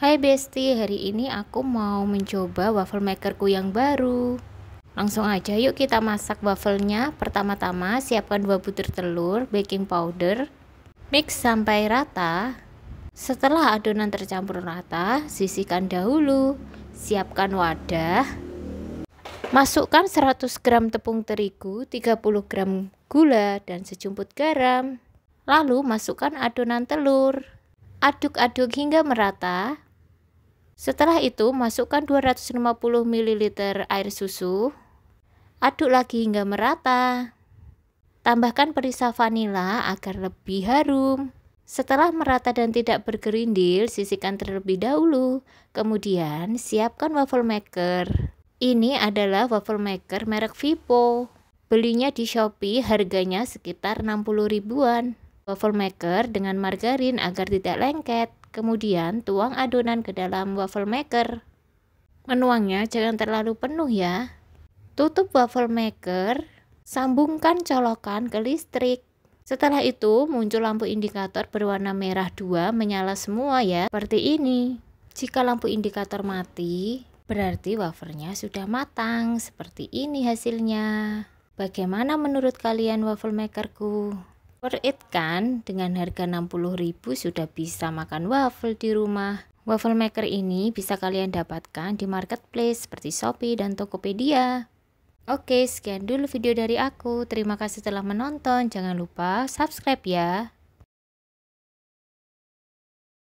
Hai Besti, hari ini aku mau mencoba waffle makerku yang baru. Langsung aja yuk kita masak wafelnya. Pertama-tama siapkan 2 butir telur, baking powder, mix sampai rata. Setelah adonan tercampur rata, sisihkan dahulu. Siapkan wadah. Masukkan 100 gram tepung terigu, 30 gram gula, dan sejumput garam. Lalu masukkan adonan telur. Aduk-aduk hingga merata. Setelah itu, masukkan 250 ml air susu. Aduk lagi hingga merata. Tambahkan perisa vanila agar lebih harum. Setelah merata dan tidak bergerindil, sisihkan terlebih dahulu. Kemudian, siapkan waffle maker. Ini adalah waffle maker merek Vipo. Belinya di Shopee, harganya sekitar 60 ribuan. Waffle maker dengan margarin agar tidak lengket. Kemudian tuang adonan ke dalam waffle maker. Menuangnya jangan terlalu penuh ya. Tutup waffle maker, sambungkan colokan ke listrik. Setelah itu muncul lampu indikator berwarna merah 2 menyala semua ya, seperti ini. Jika lampu indikator mati, berarti wafernya sudah matang. Seperti ini hasilnya. Bagaimana menurut kalian waffle makerku? worth it kan? Dengan harga 60.000 sudah bisa makan waffle di rumah. Waffle maker ini bisa kalian dapatkan di marketplace seperti Shopee dan Tokopedia. Oke, sekian dulu video dari aku. Terima kasih telah menonton. Jangan lupa subscribe ya.